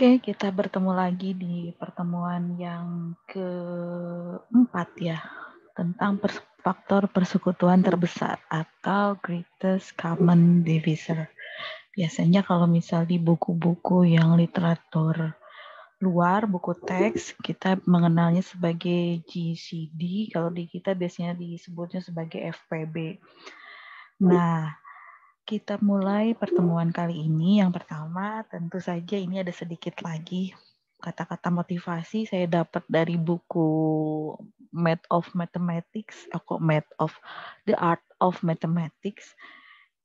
Oke, kita bertemu lagi di pertemuan yang keempat ya, tentang pers faktor persekutuan terbesar atau greatest common divisor. Biasanya kalau misal di buku-buku yang literatur luar, buku teks, kita mengenalnya sebagai GCD, kalau di kita biasanya disebutnya sebagai FPB. Nah, kita mulai pertemuan kali ini, yang pertama tentu saja ini ada sedikit lagi kata-kata motivasi saya dapat dari buku Math of Mathematics, aku eh, Math of the Art of Mathematics.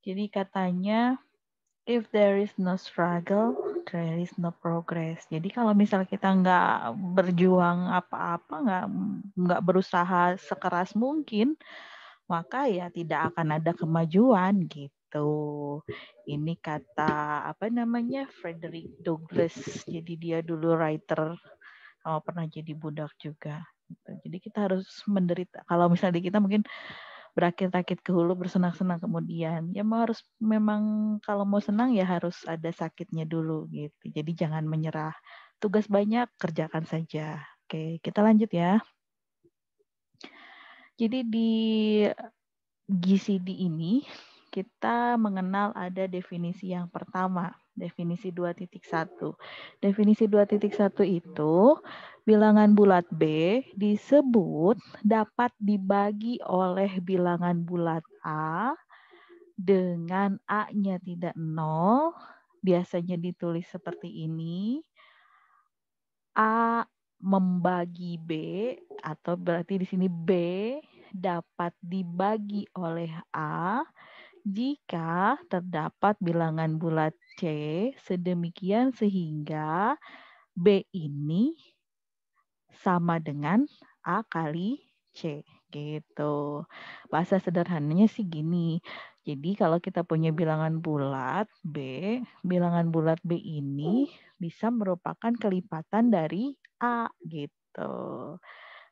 Jadi katanya if there is no struggle, there is no progress. Jadi kalau misal kita nggak berjuang apa-apa, nggak nggak berusaha sekeras mungkin, maka ya tidak akan ada kemajuan gitu gitu. Ini kata apa namanya Frederick Douglass. Jadi dia dulu writer sama oh, pernah jadi budak juga. Gitu. Jadi kita harus menderita. Kalau misalnya kita mungkin berakhir sakit ke hulu bersenang-senang kemudian ya mau harus memang kalau mau senang ya harus ada sakitnya dulu gitu jadi jangan menyerah tugas banyak kerjakan saja oke kita lanjut ya jadi di GCD ini kita mengenal ada definisi yang pertama, definisi 2.1. Definisi 2.1 itu bilangan bulat B disebut dapat dibagi oleh bilangan bulat A dengan A-nya tidak nol, biasanya ditulis seperti ini. A membagi B atau berarti di sini B dapat dibagi oleh A jika terdapat bilangan bulat C sedemikian sehingga B ini sama dengan A kali C gitu. Bahasa sederhananya sih gini. Jadi kalau kita punya bilangan bulat B, bilangan bulat B ini bisa merupakan kelipatan dari A gitu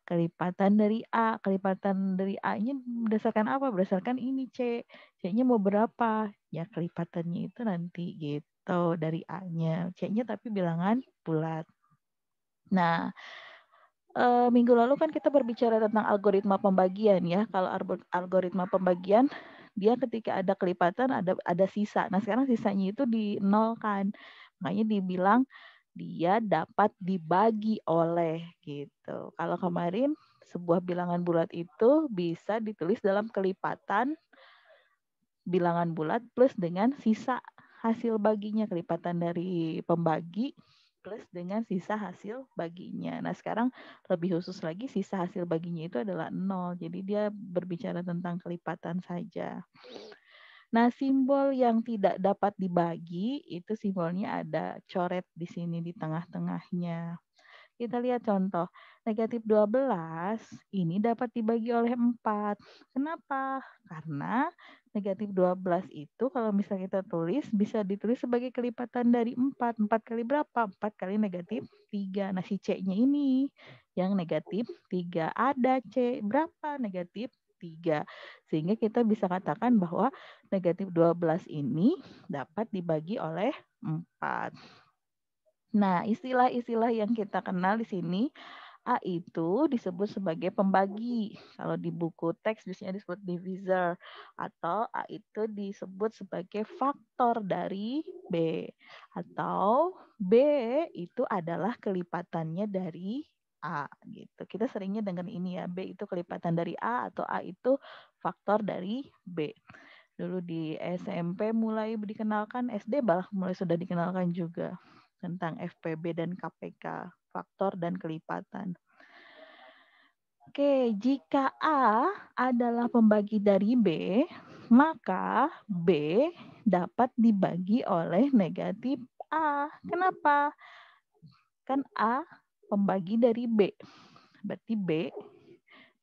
kelipatan dari A, kelipatan dari A-nya berdasarkan apa? Berdasarkan ini C. C-nya mau berapa? Ya kelipatannya itu nanti gitu dari A-nya. C-nya tapi bilangan bulat. Nah, e, minggu lalu kan kita berbicara tentang algoritma pembagian ya. Kalau algoritma pembagian dia ketika ada kelipatan ada ada sisa. Nah, sekarang sisanya itu di kan Makanya dibilang dia dapat dibagi oleh gitu. Kalau hmm. kemarin sebuah bilangan bulat itu bisa ditulis dalam kelipatan bilangan bulat plus dengan sisa hasil baginya kelipatan dari pembagi plus dengan sisa hasil baginya. Nah, sekarang lebih khusus lagi sisa hasil baginya itu adalah nol. Jadi dia berbicara tentang kelipatan saja. Nah, simbol yang tidak dapat dibagi itu simbolnya ada coret di sini di tengah-tengahnya. Kita lihat contoh. Negatif 12 ini dapat dibagi oleh 4. Kenapa? Karena negatif 12 itu kalau misalnya kita tulis bisa ditulis sebagai kelipatan dari 4. 4 kali berapa? 4 kali negatif 3. Nah si C-nya ini yang negatif 3. Ada C berapa? Negatif 3. Sehingga kita bisa katakan bahwa negatif 12 ini dapat dibagi oleh 4. Nah, istilah-istilah yang kita kenal di sini A itu disebut sebagai pembagi. Kalau di buku teks biasanya disebut divisor atau A itu disebut sebagai faktor dari B atau B itu adalah kelipatannya dari A gitu. Kita seringnya dengan ini ya, B itu kelipatan dari A atau A itu faktor dari B. Dulu di SMP mulai dikenalkan, SD malah mulai sudah dikenalkan juga tentang FPB dan KPK, faktor dan kelipatan. Oke, jika A adalah pembagi dari B, maka B dapat dibagi oleh negatif A. Kenapa? Kan A pembagi dari B. Berarti B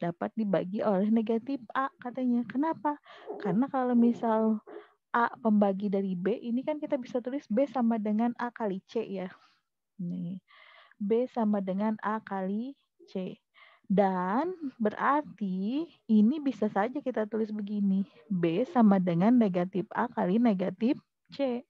dapat dibagi oleh negatif A katanya. Kenapa? Karena kalau misal A pembagi dari B, ini kan kita bisa tulis B sama dengan A kali C ya. Nih. B sama dengan A kali C. Dan berarti ini bisa saja kita tulis begini. B sama dengan negatif A kali negatif C.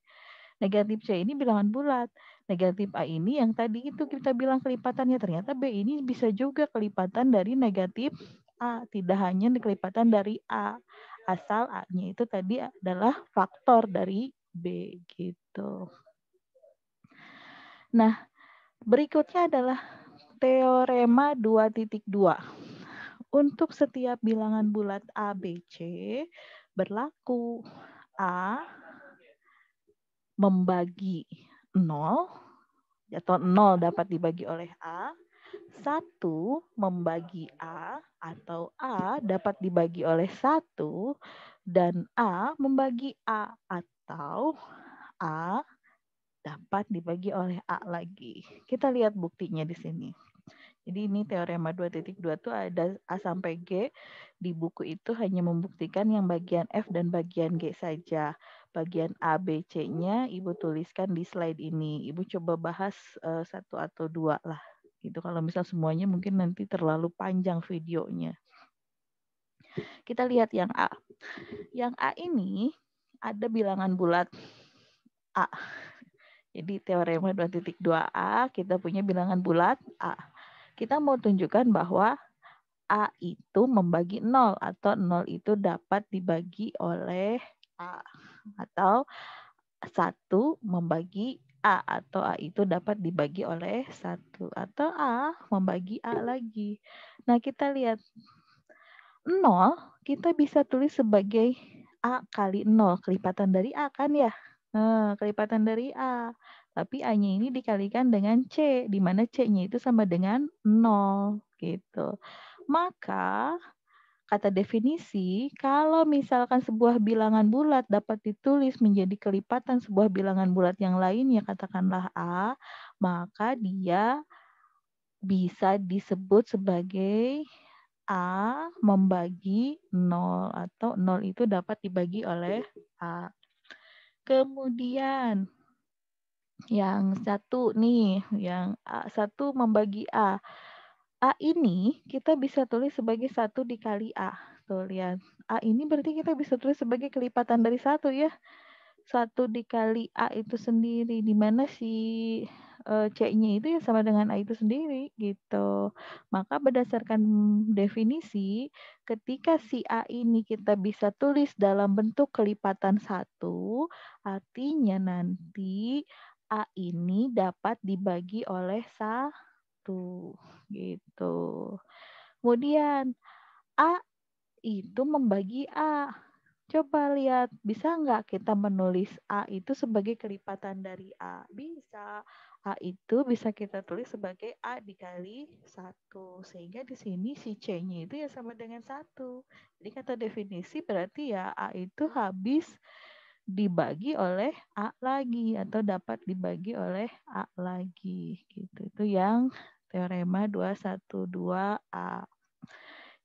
Negatif C ini bilangan bulat negatif A ini yang tadi itu kita bilang kelipatannya ternyata B ini bisa juga kelipatan dari negatif A, tidak hanya kelipatan dari A. Asal A-nya itu tadi adalah faktor dari B gitu. Nah, berikutnya adalah teorema 2.2. Untuk setiap bilangan bulat ABC berlaku A membagi 0 atau 0 dapat dibagi oleh A, 1 membagi A atau A dapat dibagi oleh 1 dan A membagi A atau A dapat dibagi oleh A lagi. Kita lihat buktinya di sini. Jadi ini teorema 2.2 itu ada A sampai G. Di buku itu hanya membuktikan yang bagian F dan bagian G saja bagian A, B, C-nya Ibu tuliskan di slide ini. Ibu coba bahas uh, satu atau dua lah. Gitu. Kalau misal semuanya mungkin nanti terlalu panjang videonya. Kita lihat yang A. Yang A ini ada bilangan bulat A. Jadi teorema 2.2A kita punya bilangan bulat A. Kita mau tunjukkan bahwa A itu membagi 0 atau 0 itu dapat dibagi oleh A atau satu membagi A atau A itu dapat dibagi oleh satu atau A membagi A lagi. Nah, kita lihat 0 kita bisa tulis sebagai A kali 0, kelipatan dari A kan ya? Nah, kelipatan dari A. Tapi A-nya ini dikalikan dengan C, di mana C-nya itu sama dengan 0 gitu. Maka kata definisi, kalau misalkan sebuah bilangan bulat dapat ditulis menjadi kelipatan sebuah bilangan bulat yang lain ya katakanlah A, maka dia bisa disebut sebagai A membagi 0 atau 0 itu dapat dibagi oleh A. Kemudian yang satu nih, yang A, satu membagi A. A ini kita bisa tulis sebagai satu dikali A. Tuh lihat. A ini berarti kita bisa tulis sebagai kelipatan dari satu ya. Satu dikali A itu sendiri. Dimana si e, C-nya itu ya sama dengan A itu sendiri gitu. Maka berdasarkan definisi, ketika si A ini kita bisa tulis dalam bentuk kelipatan satu, artinya nanti A ini dapat dibagi oleh satu itu gitu. Kemudian A itu membagi A. Coba lihat, bisa nggak kita menulis A itu sebagai kelipatan dari A? Bisa. A itu bisa kita tulis sebagai A dikali satu Sehingga di sini si C-nya itu ya sama dengan satu. Jadi kata definisi berarti ya A itu habis dibagi oleh A lagi atau dapat dibagi oleh A lagi gitu. Itu yang teorema 212A.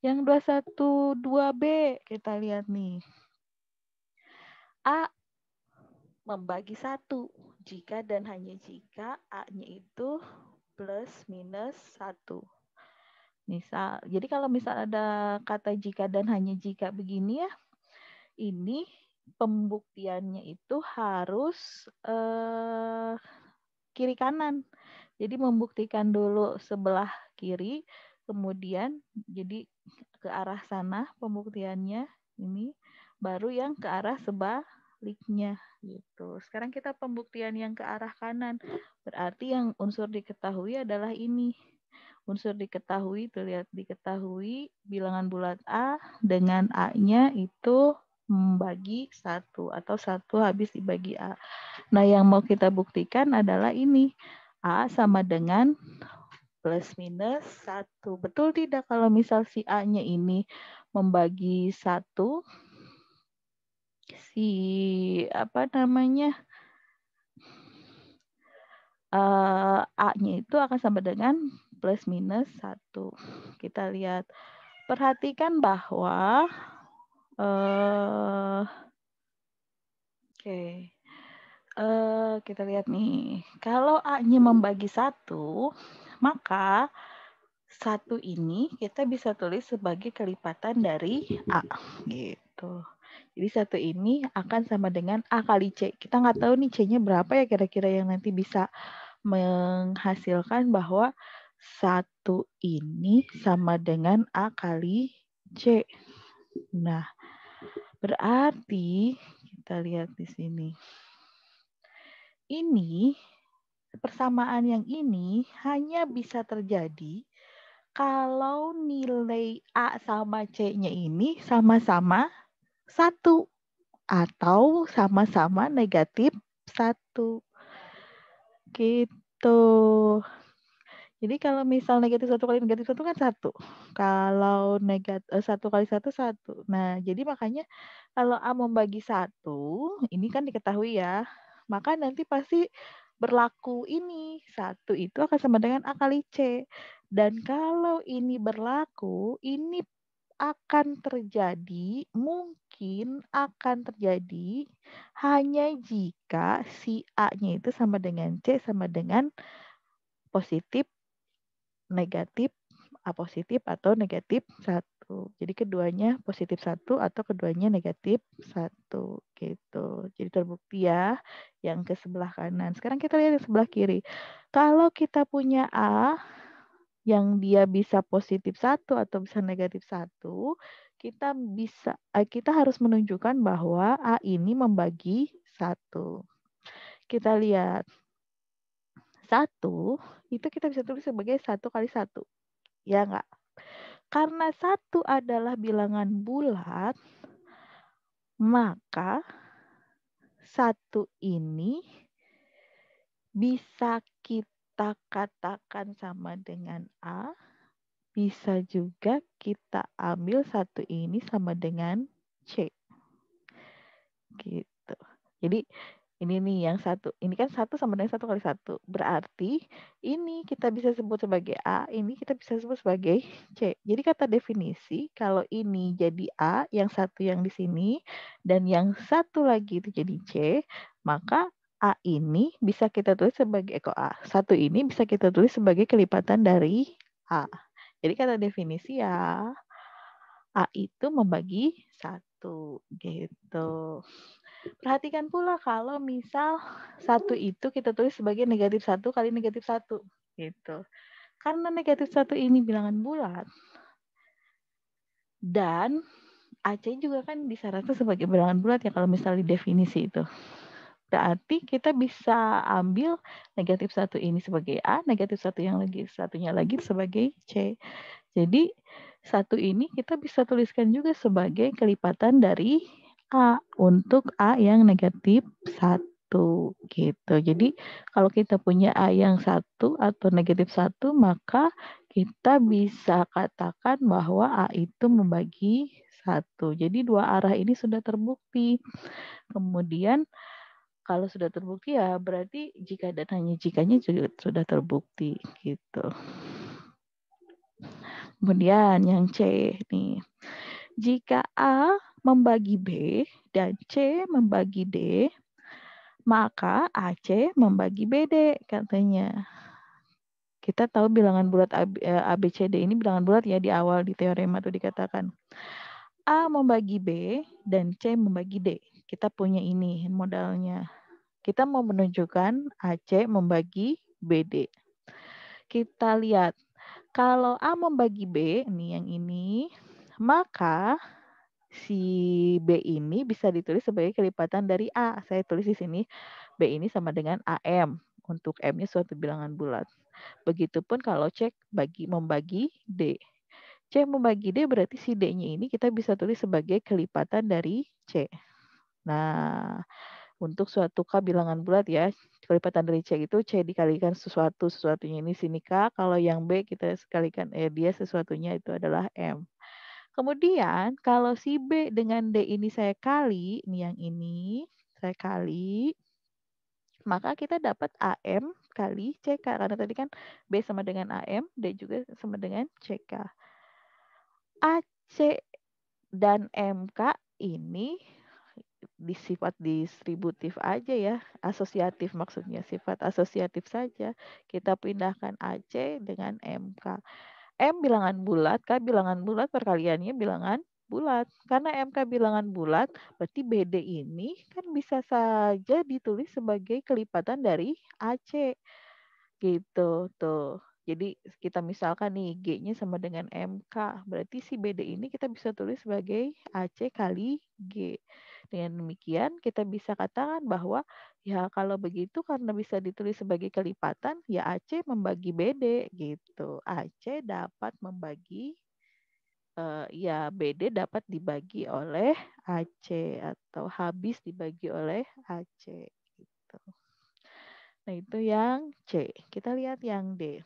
Yang 212B kita lihat nih. A membagi satu jika dan hanya jika A-nya itu plus minus satu. Misal, jadi kalau misal ada kata jika dan hanya jika begini ya, ini pembuktiannya itu harus eh, kiri kanan. Jadi membuktikan dulu sebelah kiri, kemudian jadi ke arah sana pembuktiannya ini baru yang ke arah sebaliknya gitu. Sekarang kita pembuktian yang ke arah kanan. Berarti yang unsur diketahui adalah ini. Unsur diketahui terlihat diketahui bilangan bulat A dengan A-nya itu membagi satu atau satu habis dibagi A. Nah, yang mau kita buktikan adalah ini. A sama dengan plus minus satu. Betul tidak kalau misal si A-nya ini membagi satu si apa namanya, uh, A-nya itu akan sama dengan plus minus satu. Kita lihat, perhatikan bahwa uh, eh, okay. uh, eh, kita lihat nih. Kalau A-nya hmm. membagi satu, maka satu ini kita bisa tulis sebagai kelipatan dari A gitu. Jadi satu ini akan sama dengan A kali C. Kita nggak tahu nih C-nya berapa ya kira-kira yang nanti bisa menghasilkan bahwa satu ini sama dengan A kali C. Nah, Berarti kita lihat di sini. Ini persamaan yang ini hanya bisa terjadi kalau nilai A sama C-nya ini sama-sama satu atau sama-sama negatif satu. Gitu. Jadi kalau misal negatif satu kali negatif satu kan satu. Kalau negatif eh, satu kali satu satu. Nah, jadi makanya kalau A membagi satu, ini kan diketahui ya, maka nanti pasti berlaku ini satu itu akan sama dengan A kali C. Dan kalau ini berlaku, ini akan terjadi mungkin akan terjadi hanya jika si A-nya itu sama dengan C sama dengan positif negatif A positif atau negatif satu. Jadi keduanya positif satu atau keduanya negatif satu gitu. Jadi terbukti ya yang ke sebelah kanan. Sekarang kita lihat yang sebelah kiri. Kalau kita punya A yang dia bisa positif satu atau bisa negatif satu, kita bisa eh, kita harus menunjukkan bahwa A ini membagi satu. Kita lihat satu itu kita bisa tulis sebagai satu kali satu ya enggak karena satu adalah bilangan bulat maka satu ini bisa kita katakan sama dengan A bisa juga kita ambil satu ini sama dengan C gitu jadi ini nih yang satu. Ini kan satu sama dengan satu kali satu. Berarti ini kita bisa sebut sebagai A, ini kita bisa sebut sebagai C. Jadi kata definisi kalau ini jadi A, yang satu yang di sini, dan yang satu lagi itu jadi C, maka A ini bisa kita tulis sebagai eko eh, A. Satu ini bisa kita tulis sebagai kelipatan dari A. Jadi kata definisi ya, A itu membagi satu gitu. Perhatikan pula kalau misal satu hmm. itu kita tulis sebagai negatif satu kali negatif satu gitu. Karena negatif satu hmm. ini bilangan bulat dan AC juga kan disarankan sebagai bilangan bulat ya kalau misalnya di definisi itu. Berarti kita bisa ambil negatif satu ini sebagai A, negatif satu yang lagi satunya lagi sebagai C. Jadi satu ini kita bisa tuliskan juga sebagai kelipatan dari A untuk A yang negatif satu gitu. Jadi kalau kita punya A yang satu atau negatif satu maka kita bisa katakan bahwa A itu membagi satu. Jadi dua arah ini sudah terbukti. Kemudian kalau sudah terbukti ya berarti jika dan hanya jikanya juga sudah terbukti gitu. Kemudian yang C nih. Jika A membagi B dan C membagi D, maka AC membagi BD katanya. Kita tahu bilangan bulat ABCD eh, ini bilangan bulat ya di awal di teorema itu dikatakan. A membagi B dan C membagi D. Kita punya ini modalnya. Kita mau menunjukkan AC membagi BD. Kita lihat kalau A membagi B, ini yang ini, maka si B ini bisa ditulis sebagai kelipatan dari A. Saya tulis di sini B ini sama dengan AM untuk M-nya suatu bilangan bulat. Begitupun kalau C bagi membagi D. C membagi D berarti si D-nya ini kita bisa tulis sebagai kelipatan dari C. Nah, untuk suatu K bilangan bulat ya, kelipatan dari C itu C dikalikan sesuatu, sesuatunya ini sini K, kalau yang B kita kalikan, eh dia sesuatunya itu adalah M. Kemudian kalau si B dengan D ini saya kali, ini yang ini saya kali, maka kita dapat AM kali CK. Karena tadi kan B sama dengan AM, D juga sama dengan CK. AC dan MK ini disifat distributif aja ya, asosiatif maksudnya, sifat asosiatif saja. Kita pindahkan AC dengan MK. M bilangan bulat, K bilangan bulat, perkaliannya bilangan bulat. Karena MK bilangan bulat, berarti BD ini kan bisa saja ditulis sebagai kelipatan dari AC. Gitu tuh. Jadi kita misalkan nih G-nya sama dengan MK. Berarti si BD ini kita bisa tulis sebagai AC kali G. Dengan demikian kita bisa katakan bahwa ya kalau begitu karena bisa ditulis sebagai kelipatan ya AC membagi BD gitu. AC dapat membagi uh, ya BD dapat dibagi oleh AC atau habis dibagi oleh AC gitu. Nah, itu yang C. Kita lihat yang D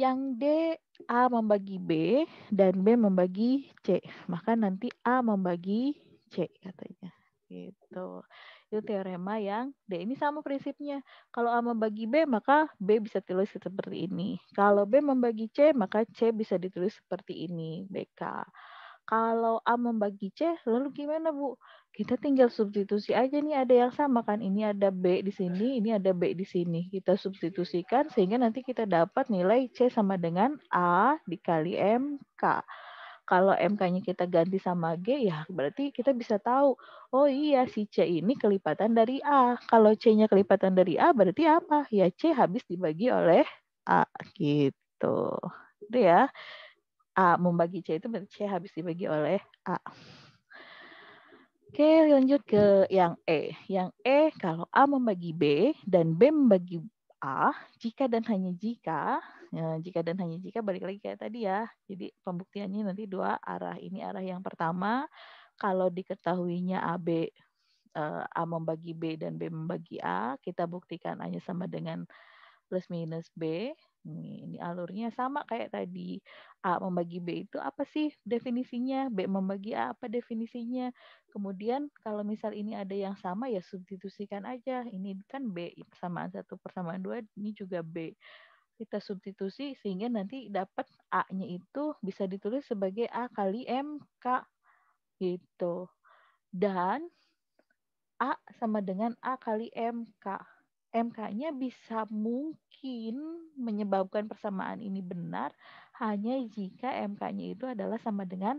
yang D A membagi B dan B membagi C. Maka nanti A membagi C katanya. Gitu. Itu teorema yang D. Ini sama prinsipnya. Kalau A membagi B, maka B bisa ditulis seperti ini. Kalau B membagi C, maka C bisa ditulis seperti ini. BK kalau A membagi C, lalu gimana Bu? Kita tinggal substitusi aja nih ada yang sama kan. Ini ada B di sini, ini ada B di sini. Kita substitusikan sehingga nanti kita dapat nilai C sama dengan A dikali MK. Kalau MK-nya kita ganti sama G, ya berarti kita bisa tahu, oh iya si C ini kelipatan dari A. Kalau C-nya kelipatan dari A, berarti apa? Ya C habis dibagi oleh A gitu. Itu ya. A membagi C itu berarti C habis dibagi oleh A. Oke, lanjut ke yang E. Yang E kalau A membagi B dan B membagi A, jika dan hanya jika, ya, jika dan hanya jika balik lagi kayak tadi ya. Jadi pembuktiannya nanti dua arah. Ini arah yang pertama, kalau diketahuinya a b e, A membagi B dan B membagi A, kita buktikan hanya sama dengan plus minus B. Ini alurnya sama kayak tadi A membagi B itu apa sih definisinya? B membagi A apa definisinya? Kemudian kalau misal ini ada yang sama ya substitusikan aja. Ini kan B persamaan satu persamaan dua ini juga B. Kita substitusi sehingga nanti dapat A-nya itu bisa ditulis sebagai A kali m k gitu. Dan A sama dengan A kali m k MK-nya bisa mungkin menyebabkan persamaan ini benar hanya jika MK-nya itu adalah sama dengan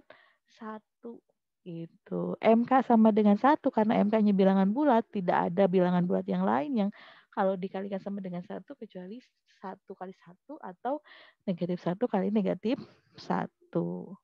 satu gitu. MK sama dengan satu karena MK-nya bilangan bulat, tidak ada bilangan bulat yang lain yang kalau dikalikan sama dengan satu kecuali satu kali satu atau negatif satu kali negatif satu.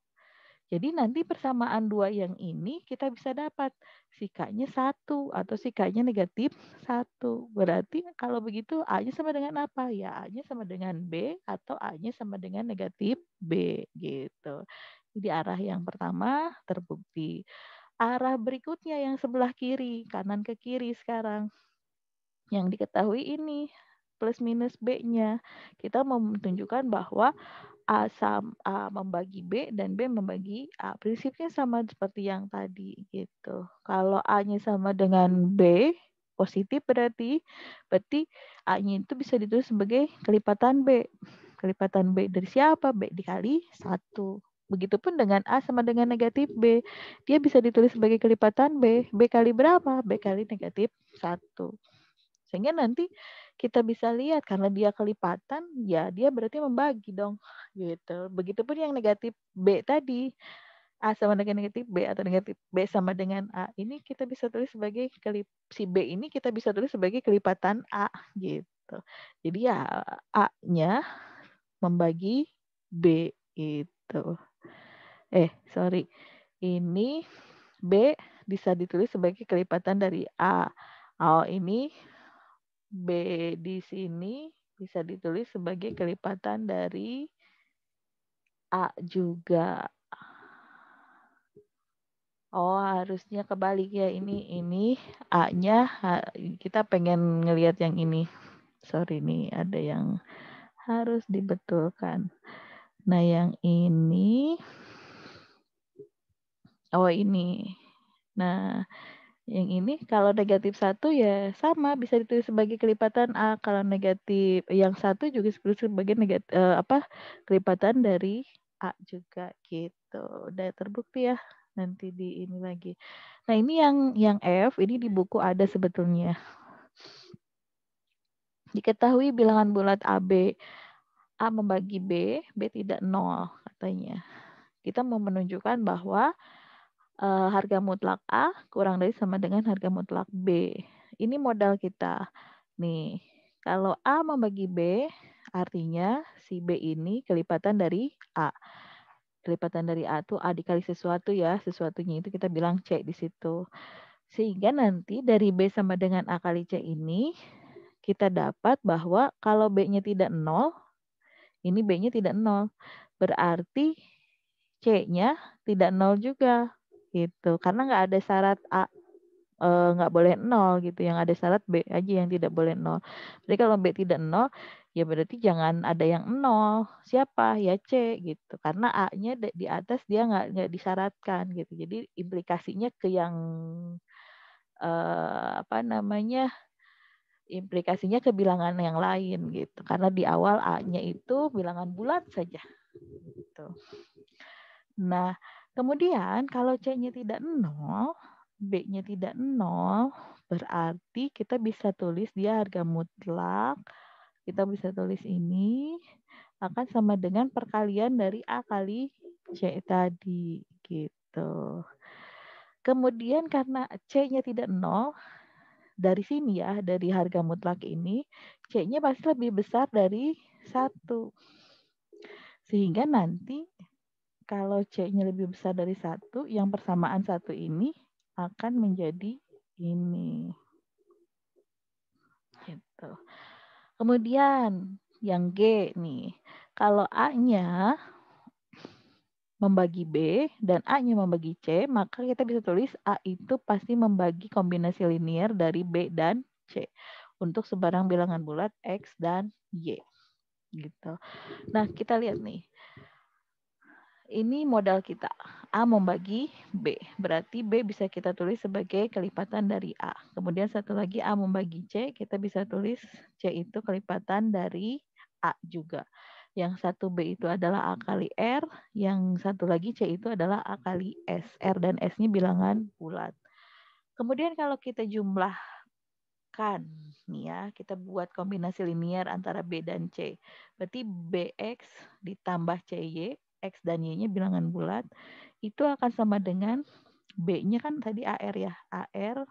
Jadi nanti persamaan dua yang ini kita bisa dapat sikanya satu atau sikanya negatif satu Berarti kalau begitu A-nya sama dengan apa? Ya A-nya sama dengan B atau A-nya sama dengan negatif B gitu. Jadi arah yang pertama terbukti. Arah berikutnya yang sebelah kiri, kanan ke kiri sekarang. Yang diketahui ini plus minus B-nya. Kita mau menunjukkan bahwa A sama A membagi B dan B membagi A. Prinsipnya sama seperti yang tadi gitu. Kalau A-nya sama dengan B positif berarti berarti A-nya itu bisa ditulis sebagai kelipatan B. Kelipatan B dari siapa? B dikali satu. Begitupun dengan A sama dengan negatif B. Dia bisa ditulis sebagai kelipatan B. B kali berapa? B kali negatif satu. Sehingga nanti kita bisa lihat karena dia kelipatan, ya dia berarti membagi dong gitu. Begitupun yang negatif B tadi. A sama dengan negatif B atau negatif B sama dengan A. Ini kita bisa tulis sebagai kelip, si B ini kita bisa tulis sebagai kelipatan A gitu. Jadi ya A-nya membagi B itu. Eh, sorry. Ini B bisa ditulis sebagai kelipatan dari A. A ini B di sini bisa ditulis sebagai kelipatan dari A juga. Oh, harusnya kebalik ya. Ini ini A-nya kita pengen ngelihat yang ini. Sorry ini ada yang harus dibetulkan. Nah, yang ini Oh, ini. Nah, yang ini kalau negatif satu ya sama bisa ditulis sebagai kelipatan a. Kalau negatif yang satu juga ditulis sebagai negatif eh, apa kelipatan dari a juga gitu. Udah terbukti ya nanti di ini lagi. Nah ini yang yang f ini di buku ada sebetulnya. Diketahui bilangan bulat AB A membagi B, B tidak nol katanya. Kita mau menunjukkan bahwa uh, harga mutlak A kurang dari sama dengan harga mutlak B. Ini modal kita. Nih, kalau A membagi B, artinya si B ini kelipatan dari A. Kelipatan dari A itu A dikali sesuatu ya, sesuatunya itu kita bilang C di situ. Sehingga nanti dari B sama dengan A kali C ini, kita dapat bahwa kalau B-nya tidak nol, ini B-nya tidak nol. Berarti C-nya tidak nol juga gitu karena nggak ada syarat A eh, nggak e, boleh nol gitu yang ada syarat B aja yang tidak boleh nol jadi kalau B tidak nol ya berarti jangan ada yang nol siapa ya C gitu karena A-nya di atas dia nggak nggak disyaratkan gitu jadi implikasinya ke yang e, apa namanya implikasinya ke bilangan yang lain gitu karena di awal A-nya itu bilangan bulat saja gitu nah Kemudian kalau C-nya tidak 0, B-nya tidak 0, berarti kita bisa tulis dia harga mutlak. Kita bisa tulis ini akan sama dengan perkalian dari A kali C tadi gitu. Kemudian karena C-nya tidak 0, dari sini ya, dari harga mutlak ini, C-nya pasti lebih besar dari satu Sehingga nanti kalau C-nya lebih besar dari satu, yang persamaan satu ini akan menjadi ini. Gitu. Kemudian yang G nih, kalau A-nya membagi B dan A-nya membagi C, maka kita bisa tulis A itu pasti membagi kombinasi linier dari B dan C untuk sebarang bilangan bulat X dan Y. gitu. Nah, kita lihat nih ini modal kita. A membagi B. Berarti B bisa kita tulis sebagai kelipatan dari A. Kemudian satu lagi A membagi C, kita bisa tulis C itu kelipatan dari A juga. Yang satu B itu adalah A kali R, yang satu lagi C itu adalah A kali S. R dan S-nya bilangan bulat. Kemudian kalau kita jumlahkan, nih ya, kita buat kombinasi linier antara B dan C. Berarti BX ditambah CY X dan Y-nya bilangan bulat, itu akan sama dengan B-nya kan tadi AR ya, AR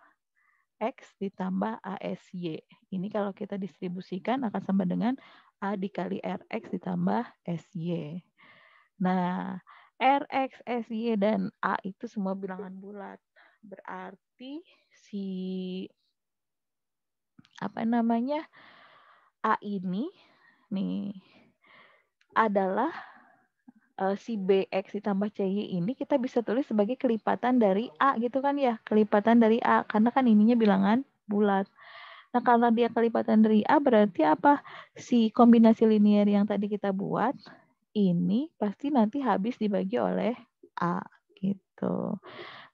X ditambah ASY. Ini kalau kita distribusikan akan sama dengan A dikali RX ditambah SY. Nah, RX, SY, dan A itu semua bilangan bulat. Berarti si apa namanya A ini nih adalah uh, si BX ditambah CY ini kita bisa tulis sebagai kelipatan dari A gitu kan ya. Kelipatan dari A karena kan ininya bilangan bulat. Nah, karena dia kelipatan dari A berarti apa? Si kombinasi linier yang tadi kita buat ini pasti nanti habis dibagi oleh A gitu.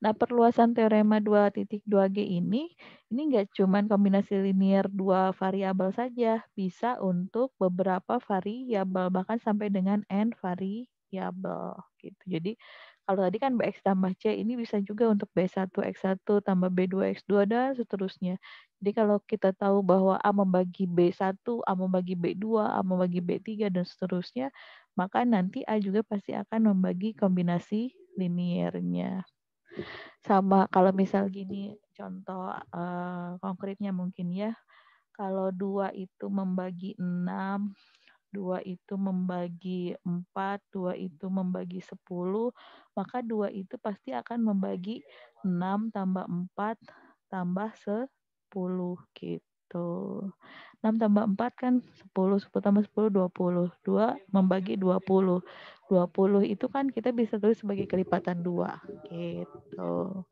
Nah, perluasan teorema 2.2G ini ini nggak cuma kombinasi linier dua variabel saja, bisa untuk beberapa variabel bahkan sampai dengan n variabel variabel gitu. Jadi kalau tadi kan BX tambah C ini bisa juga untuk B1, X1 tambah B2, X2 dan seterusnya. Jadi kalau kita tahu bahwa A membagi B1, A membagi B2, A membagi B3 dan seterusnya, maka nanti A juga pasti akan membagi kombinasi liniernya. Sama kalau misal gini contoh uh, konkretnya mungkin ya. Kalau dua itu membagi 6, dua itu membagi empat, dua itu membagi sepuluh, maka dua itu pasti akan membagi enam tambah empat tambah sepuluh gitu. Enam tambah empat kan sepuluh, sepuluh tambah sepuluh dua puluh. Dua membagi dua puluh, dua puluh itu kan kita bisa tulis sebagai kelipatan dua, gitu.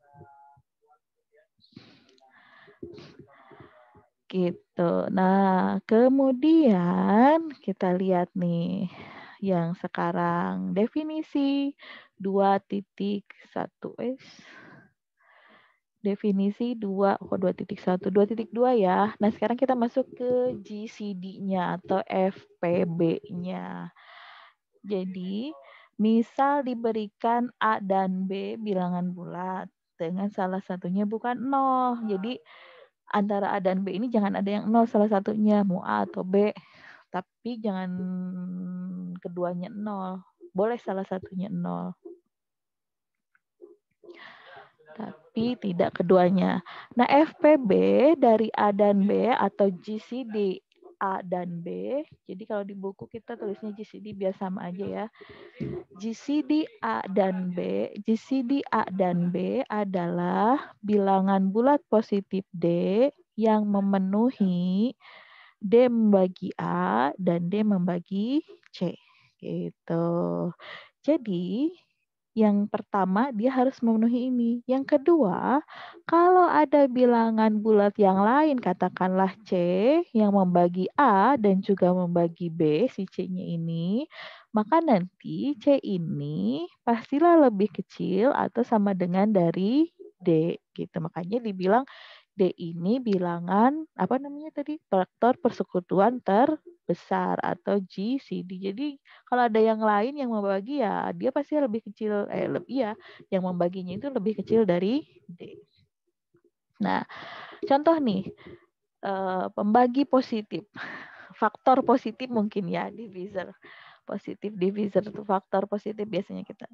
Gitu. Nah, kemudian kita lihat nih yang sekarang definisi 2.1 eh definisi 2 oh 2.1 2.2 ya. Nah, sekarang kita masuk ke GCD-nya atau FPB-nya. Jadi, misal diberikan A dan B bilangan bulat dengan salah satunya bukan nol. Jadi, antara A dan B ini jangan ada yang nol salah satunya mau A atau B tapi jangan keduanya nol boleh salah satunya nol tapi tidak keduanya. Nah, FPB dari A dan B atau GCD A dan B. Jadi kalau di buku kita tulisnya GCD biasa sama aja ya. GCD A dan B, GCD A dan B adalah bilangan bulat positif D yang memenuhi D membagi A dan D membagi C. Gitu. Jadi yang pertama, dia harus memenuhi ini. Yang kedua, kalau ada bilangan bulat yang lain, katakanlah C, yang membagi A dan juga membagi B, si C-nya ini, maka nanti C ini pastilah lebih kecil atau sama dengan dari D. gitu Makanya dibilang D ini bilangan, apa namanya tadi, faktor persekutuan ter besar atau GCD. Jadi kalau ada yang lain yang membagi ya dia pasti lebih kecil eh lebih ya yang membaginya itu lebih kecil dari D. Nah, contoh nih eh, pembagi positif. Faktor positif mungkin ya divisor. Positif divisor itu faktor positif biasanya kita.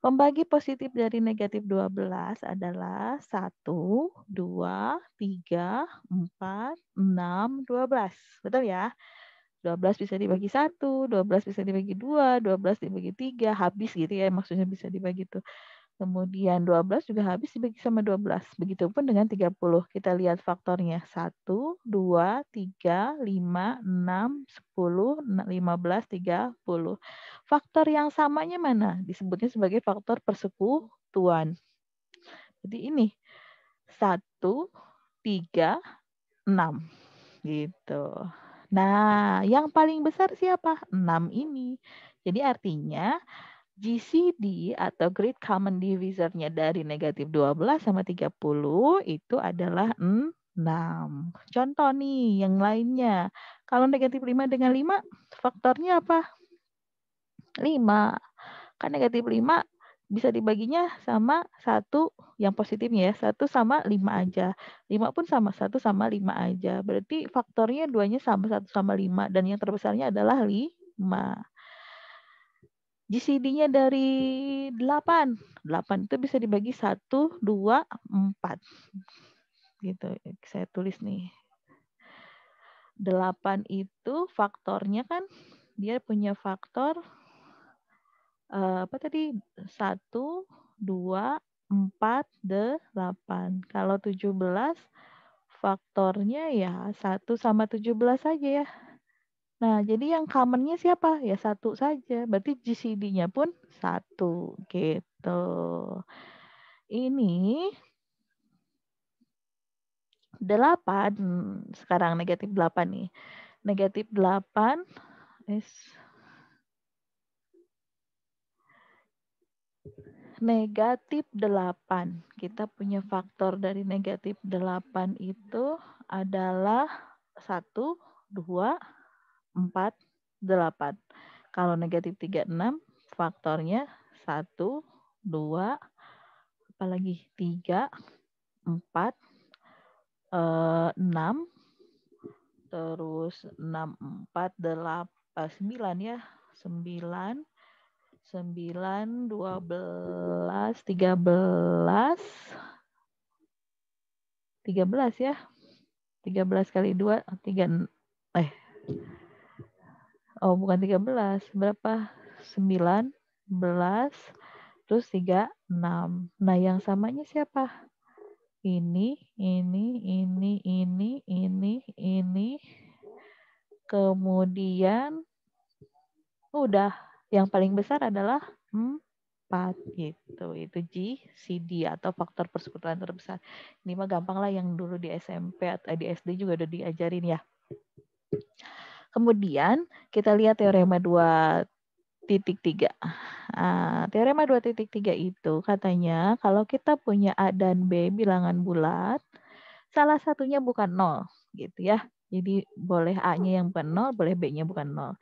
Pembagi positif dari negatif 12 adalah 1, 2, 3, 4, 6, 12. Betul ya? 12 bisa dibagi satu, 12 bisa dibagi dua, 12 dibagi tiga, habis gitu ya maksudnya bisa dibagi tuh. Kemudian 12 juga habis dibagi sama 12. Begitupun dengan 30. Kita lihat faktornya. 1, 2, 3, 5, 6, 10, 15, 30. Faktor yang samanya mana? Disebutnya sebagai faktor persekutuan. Jadi ini. 1, 3, 6. Gitu. Nah, yang paling besar siapa? 6 ini. Jadi artinya GCD atau Great Common Divisor-nya dari negatif 12 sama 30 itu adalah 6. Contoh nih yang lainnya. Kalau negatif 5 dengan 5, faktornya apa? 5. Kan negatif 5 bisa dibaginya sama satu yang positifnya ya satu sama lima aja lima pun sama satu sama lima aja berarti faktornya duanya sama satu sama lima dan yang terbesarnya adalah lima GCD-nya dari 8. 8 itu bisa dibagi 1, 2, 4. Gitu, saya tulis nih. 8 itu faktornya kan, dia punya faktor Eh, apa tadi? satu dua empat delapan Kalau tujuh belas faktornya ya satu sama tujuh belas saja ya. Nah, jadi yang commonnya siapa? Ya satu saja. Berarti GCD-nya pun satu gitu. Ini 8 hmm, sekarang negatif 8 nih. Negatif 8 is Negatif 8. Kita punya faktor dari negatif 8 itu adalah 1, 2, 4, 8. Kalau negatif 3, 6, faktornya 1, 2, apalagi 3, 4, 6, terus 6, 4, 8, 9 ya. 9, 9, 12, 13, 13 ya. 13 kali 2, 3, eh. Oh, bukan 13. Berapa? 9, 11, terus 3, 6. Nah, yang samanya siapa? Ini, ini, ini, ini, ini, ini. Kemudian, udah yang paling besar adalah 4 gitu. Itu G, C, D atau faktor persekutuan terbesar. Ini mah gampang lah yang dulu di SMP atau di SD juga udah diajarin ya. Kemudian kita lihat teorema dua titik tiga. Ah, teorema dua titik tiga itu katanya kalau kita punya A dan B bilangan bulat, salah satunya bukan nol gitu ya. Jadi boleh A-nya yang bukan nol, boleh B-nya bukan nol.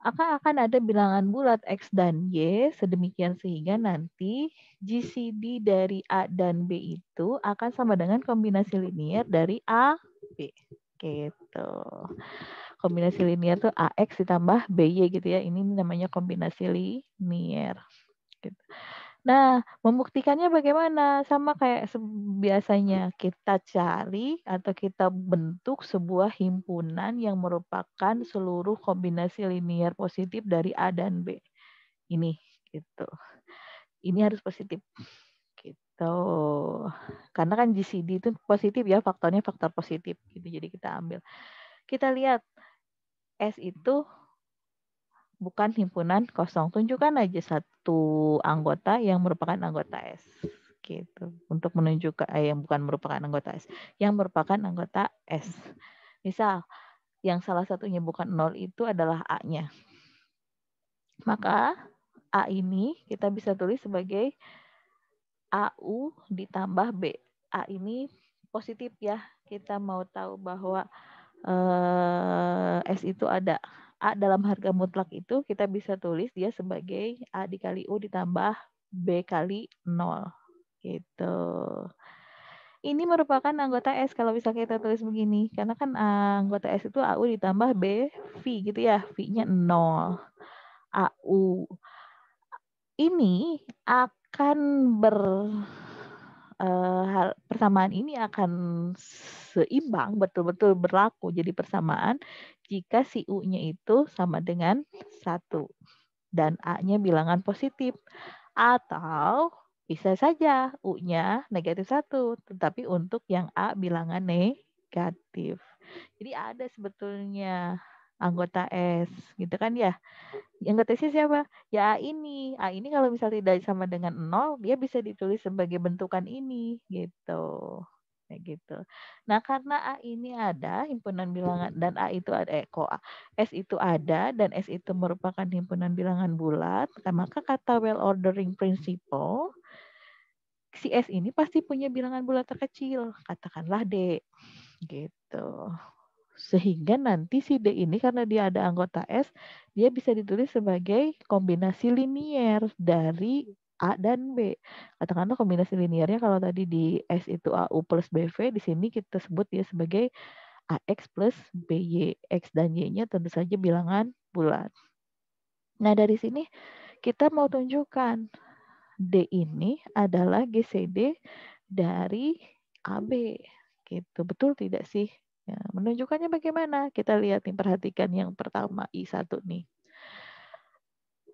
Maka akan ada bilangan bulat X dan Y sedemikian sehingga nanti GCD dari A dan B itu akan sama dengan kombinasi linier dari A, B. Gitu. Kombinasi linier itu AX ditambah BY gitu ya. Ini namanya kombinasi linier. Gitu. Nah, membuktikannya bagaimana? Sama kayak biasanya kita cari atau kita bentuk sebuah himpunan yang merupakan seluruh kombinasi linear positif dari A dan B. Ini gitu. Ini harus positif. Gitu. Karena kan GCD itu positif ya, faktornya faktor positif gitu. Jadi kita ambil. Kita lihat S itu bukan himpunan kosong. Tunjukkan aja satu anggota yang merupakan anggota S gitu untuk menunjukkan eh, yang bukan merupakan anggota S yang merupakan anggota S misal yang salah satunya bukan nol itu adalah A-nya maka A ini kita bisa tulis sebagai AU ditambah B A ini positif ya kita mau tahu bahwa eh, S itu ada A dalam harga mutlak itu kita bisa tulis dia sebagai A dikali U ditambah B kali 0. Gitu. Ini merupakan anggota S kalau bisa kita tulis begini. Karena kan eh, anggota S itu AU ditambah B, V gitu ya. V-nya 0. AU. Ini akan ber uh, hal persamaan ini akan seimbang betul-betul berlaku jadi persamaan jika si U-nya itu sama dengan satu dan A-nya bilangan positif atau bisa saja U-nya negatif satu tetapi untuk yang A bilangan negatif. Jadi ada sebetulnya anggota S gitu kan ya hmm. anggota S siapa ya A ini A ini kalau misalnya tidak sama dengan nol dia bisa ditulis sebagai bentukan ini gitu ya gitu nah karena A ini ada himpunan bilangan dan A itu ada eh, kok A, S itu ada dan S itu merupakan himpunan bilangan bulat nah, maka kata well ordering principle si S ini pasti punya bilangan bulat terkecil katakanlah D gitu sehingga nanti si D ini karena dia ada anggota S, dia bisa ditulis sebagai kombinasi linier dari A dan B. Katakanlah kombinasi liniernya kalau tadi di S itu AU plus BV, di sini kita sebut dia sebagai AX plus BY. X dan Y-nya tentu saja bilangan bulat. Nah, dari sini kita mau tunjukkan D ini adalah GCD dari AB. Gitu. Betul tidak sih? Ya, menunjukkannya bagaimana? Kita lihat nih, perhatikan yang pertama I1 nih.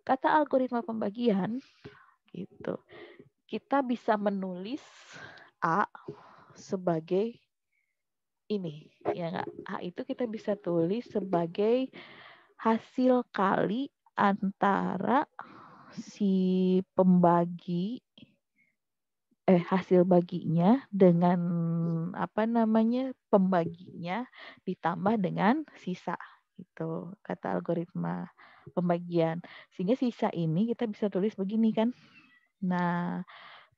Kata algoritma pembagian, gitu. Kita bisa menulis A sebagai ini, ya enggak? A itu kita bisa tulis sebagai hasil kali antara si pembagi eh hasil baginya dengan apa namanya pembaginya ditambah dengan sisa itu kata algoritma pembagian sehingga sisa ini kita bisa tulis begini kan nah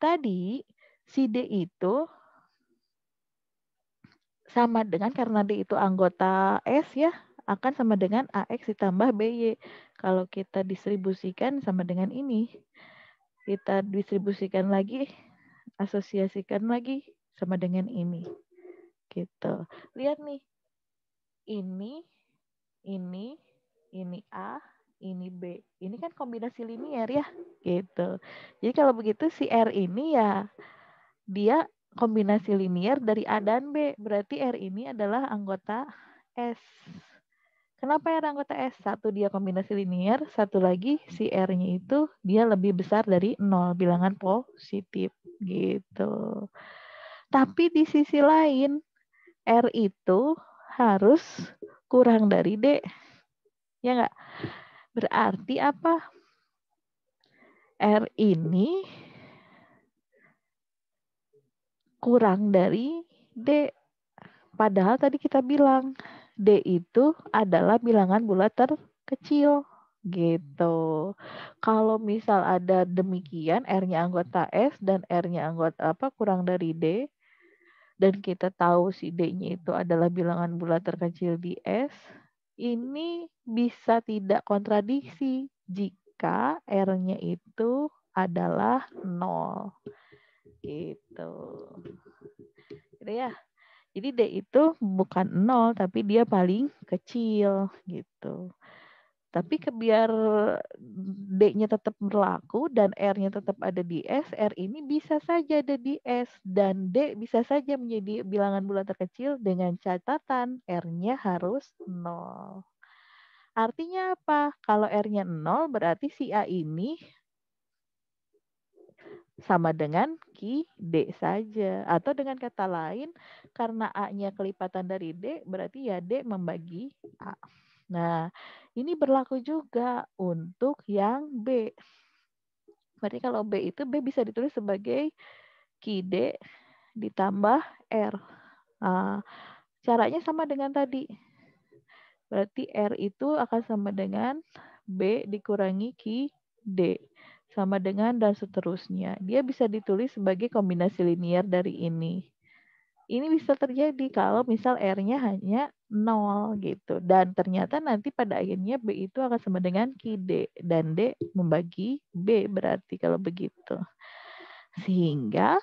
tadi si D itu sama dengan karena D itu anggota S ya akan sama dengan AX ditambah BY. Kalau kita distribusikan sama dengan ini. Kita distribusikan lagi asosiasikan lagi sama dengan ini. Gitu. Lihat nih. Ini, ini, ini A, ini B. Ini kan kombinasi linier ya, gitu. Jadi kalau begitu si R ini ya dia kombinasi linier dari A dan B. Berarti R ini adalah anggota S. Kenapa R anggota S? Satu dia kombinasi linier, satu lagi si R-nya itu dia lebih besar dari nol bilangan positif gitu. Tapi di sisi lain R itu harus kurang dari D. Ya enggak? Berarti apa? R ini kurang dari D. Padahal tadi kita bilang D itu adalah bilangan bulat terkecil gitu. Kalau misal ada demikian R-nya anggota S dan R-nya anggota apa kurang dari D dan kita tahu si D-nya itu adalah bilangan bulat terkecil di S, ini bisa tidak kontradiksi jika R-nya itu adalah nol Gitu. Gitu ya. Jadi D itu bukan nol tapi dia paling kecil gitu. Tapi biar D-nya tetap berlaku dan R-nya tetap ada di S, R ini bisa saja ada di S. Dan D bisa saja menjadi bilangan bulat terkecil dengan catatan R-nya harus 0. Artinya apa? Kalau R-nya 0 berarti si A ini sama dengan Ki D saja. Atau dengan kata lain, karena A-nya kelipatan dari D, berarti ya D membagi A. Nah, ini berlaku juga untuk yang B. Berarti kalau B itu, B bisa ditulis sebagai Ki D ditambah R. Nah, caranya sama dengan tadi. Berarti R itu akan sama dengan B dikurangi Ki D sama dengan, dan seterusnya. Dia bisa ditulis sebagai kombinasi linear dari ini. Ini bisa terjadi kalau misal R-nya hanya 0 gitu. Dan ternyata nanti pada akhirnya B itu akan sama dengan d Dan D membagi B berarti kalau begitu. Sehingga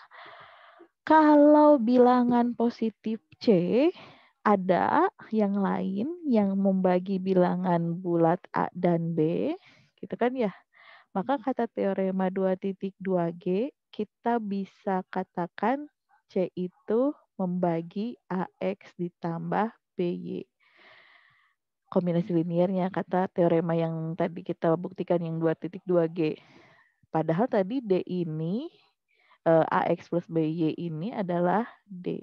kalau bilangan positif C ada yang lain yang membagi bilangan bulat A dan B, gitu kan ya. Maka hmm. kata teorema 2.2G, kita bisa katakan C itu membagi AX ditambah BY. Kombinasi liniernya kata teorema yang tadi kita buktikan yang 2.2G. Padahal tadi D ini, eh, AX plus BY ini adalah D.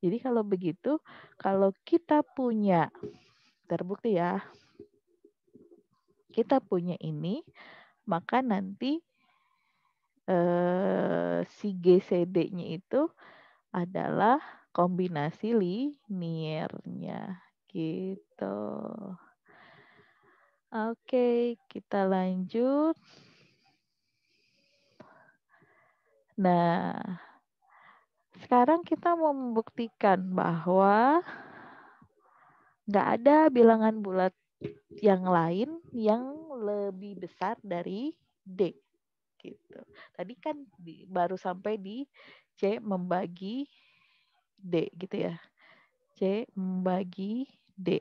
Jadi kalau begitu, kalau kita punya, terbukti ya, kita punya ini, maka nanti eh, si GCD-nya itu adalah kombinasi liniernya gitu. Oke, kita lanjut. Nah, sekarang kita mau membuktikan bahwa nggak ada bilangan bulat yang lain yang lebih besar dari D gitu. Tadi kan di, baru sampai di C membagi D gitu ya. C membagi D.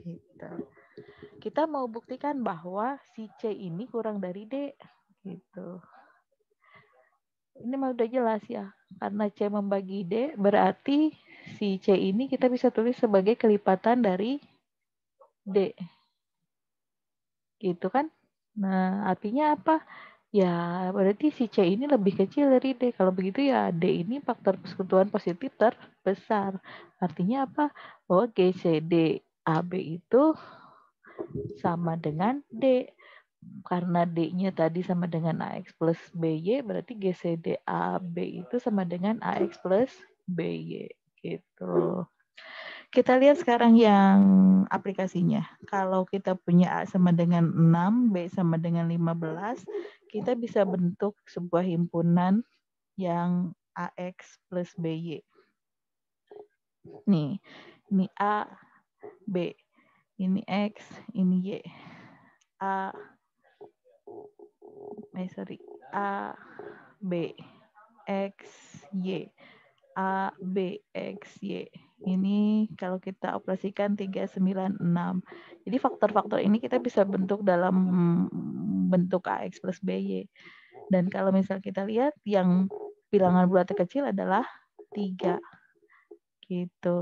Gitu. Kita mau buktikan bahwa si C ini kurang dari D gitu. Ini mah udah jelas ya. Karena C membagi D berarti si C ini kita bisa tulis sebagai kelipatan dari D. Gitu kan? Nah, artinya apa? Ya, berarti si C ini lebih kecil dari D. Kalau begitu ya D ini faktor persekutuan positif terbesar. Artinya apa? Bahwa oh, GCD AB itu sama dengan D. Karena D-nya tadi sama dengan AX plus BY, berarti GCD AB itu sama dengan AX plus BY. Gitu. Kita lihat sekarang yang aplikasinya. Kalau kita punya A sama dengan 6, B sama dengan 15, kita bisa bentuk sebuah himpunan yang AX plus BY. Nih, ini A, B, ini X, ini Y. A, eh sorry, A, B, X, Y. A, B, X, Y ini kalau kita operasikan 396. Jadi faktor-faktor ini kita bisa bentuk dalam mm, bentuk AX plus BY. Dan kalau misal kita lihat yang bilangan bulat terkecil adalah 3. Gitu.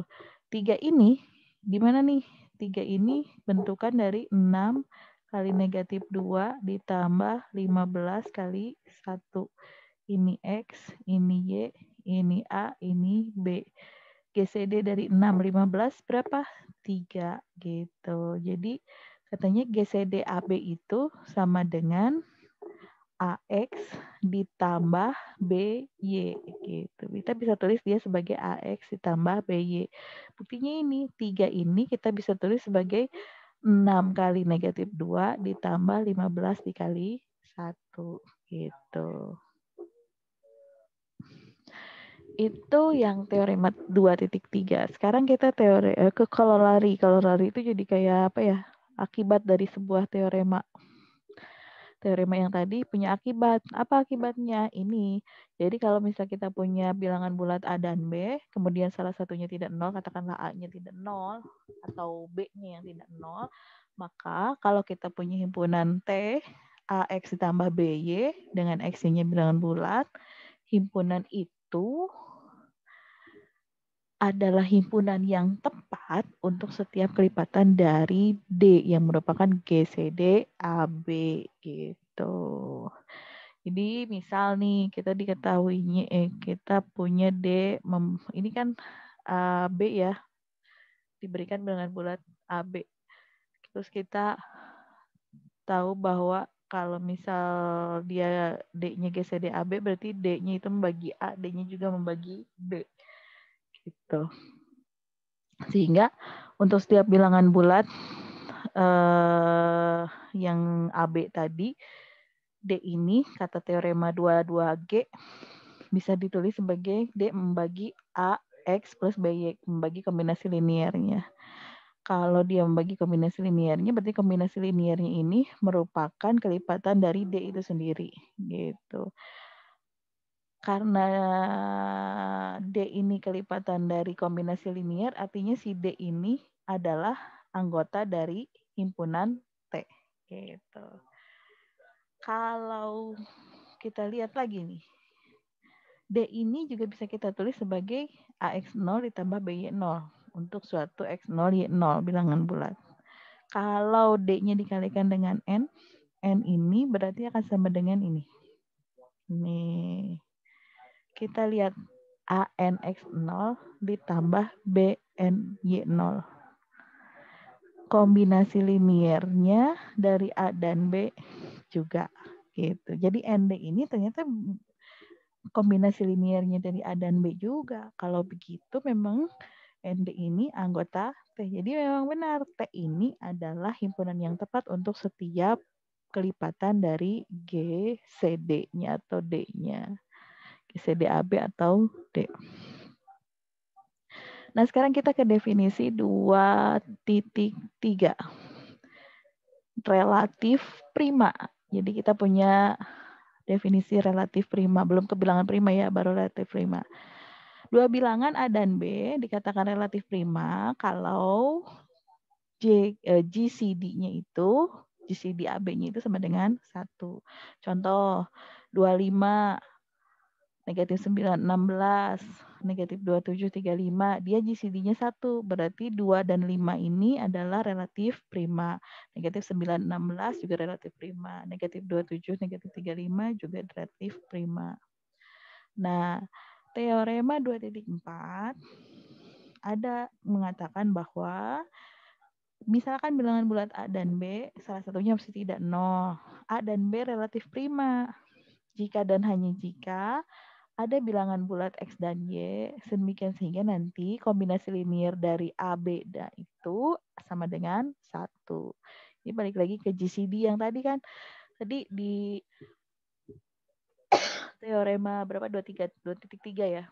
3 ini di mana nih? 3 ini bentukan dari 6 kali negatif 2 ditambah 15 kali 1. Ini X, ini Y, ini A, ini B. GCD dari 615 berapa? 3 gitu. Jadi katanya GCD AB itu sama dengan AX ditambah BY gitu. Kita bisa tulis dia sebagai AX ditambah BY. Buktinya ini, 3 ini kita bisa tulis sebagai 6 kali negatif 2 ditambah 15 dikali 1 gitu itu yang teorema 2.3. Sekarang kita teori eh, ke kalau lari itu jadi kayak apa ya? Akibat dari sebuah teorema. Teorema yang tadi punya akibat. Apa akibatnya? Ini. Jadi kalau misal kita punya bilangan bulat A dan B, kemudian salah satunya tidak nol, katakanlah A-nya tidak nol atau B-nya yang tidak nol, maka kalau kita punya himpunan T, AX ditambah BY dengan X-nya bilangan bulat, himpunan itu itu adalah himpunan yang tepat untuk setiap kelipatan dari D yang merupakan GCD AB gitu. Jadi misal nih kita diketahuinya eh kita punya D mem, ini kan AB ya. Diberikan dengan bulat AB. Terus kita tahu bahwa kalau misal dia D-nya geser b, berarti D-nya itu membagi A, D-nya juga membagi B. Gitu. Sehingga untuk setiap bilangan bulat eh, yang AB tadi, D ini kata teorema 22G bisa ditulis sebagai D membagi A X plus BY, membagi kombinasi liniernya. Kalau dia membagi kombinasi liniernya, berarti kombinasi liniernya ini merupakan kelipatan dari D itu sendiri. gitu. Karena D ini kelipatan dari kombinasi linier, artinya si D ini adalah anggota dari himpunan T. gitu. Kalau kita lihat lagi nih, D ini juga bisa kita tulis sebagai AX0 ditambah BY0 untuk suatu X0, Y0 bilangan bulat. Kalau D-nya dikalikan dengan N, N ini berarti akan sama dengan ini. Nih. Kita lihat a n x 0 ditambah b n y 0 Kombinasi liniernya dari A dan B juga gitu. Jadi ND ini ternyata kombinasi liniernya dari A dan B juga. Kalau begitu memang ND ini anggota T. Jadi memang benar T ini adalah himpunan yang tepat untuk setiap kelipatan dari G, d nya atau D-nya. B atau D. Nah, sekarang kita ke definisi 2.3. Relatif prima. Jadi kita punya definisi relatif prima. Belum kebilangan prima ya, baru relatif prima. Dua bilangan A dan B dikatakan relatif prima kalau J, eh, GCD-nya itu, GCD AB-nya itu sama dengan 1. Contoh, 25 negatif 9, 16, negatif 27, 35. Dia GCD-nya 1, berarti 2 dan 5 ini adalah relatif prima. Negatif 9, 16 juga relatif prima. Negatif 27, negatif 35 juga relatif prima. Nah, teorema 2.4 ada mengatakan bahwa misalkan bilangan bulat A dan B, salah satunya pasti tidak nol. A dan B relatif prima. Jika dan hanya jika ada bilangan bulat X dan Y, sedemikian sehingga nanti kombinasi linier dari A, B, dan itu sama dengan satu. Ini balik lagi ke GCD yang tadi kan. Tadi di teorema berapa dua dua tiga titik tiga ya.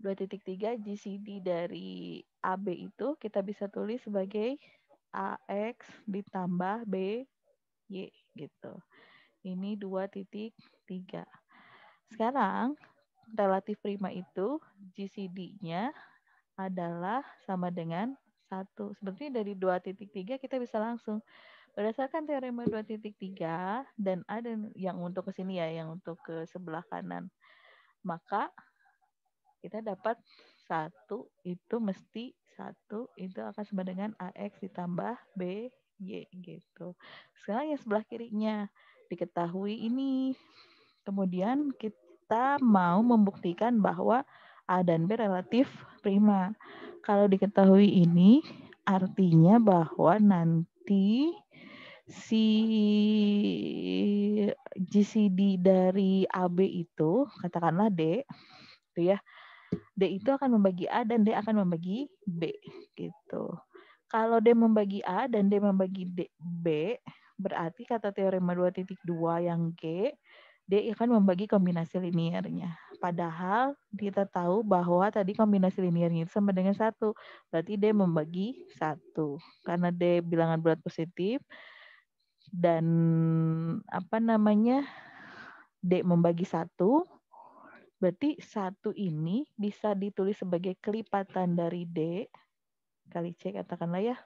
dua titik tiga GCD dari AB itu kita bisa tulis sebagai AX ditambah B Y gitu. Ini dua titik tiga Sekarang relatif prima itu GCD-nya adalah sama dengan satu Sebenarnya dari dua titik tiga kita bisa langsung Berdasarkan teorema 2.3 dan A dan yang untuk ke sini ya, yang untuk ke sebelah kanan. Maka kita dapat satu itu mesti satu itu akan sama dengan AX ditambah B Y gitu. Sekarang yang sebelah kirinya diketahui ini. Kemudian kita mau membuktikan bahwa A dan B relatif prima. Kalau diketahui ini artinya bahwa nanti berarti si GCD dari AB itu katakanlah D gitu ya. D itu akan membagi A dan D akan membagi B gitu. Kalau D membagi A dan D membagi D, B, berarti kata teorema 2.2 yang G, D akan membagi kombinasi liniernya. Padahal kita tahu bahwa tadi kombinasi liniernya itu sama dengan satu. Berarti D membagi satu. Karena D bilangan bulat positif dan apa namanya D membagi satu, berarti satu ini bisa ditulis sebagai kelipatan dari D kali C katakanlah ya.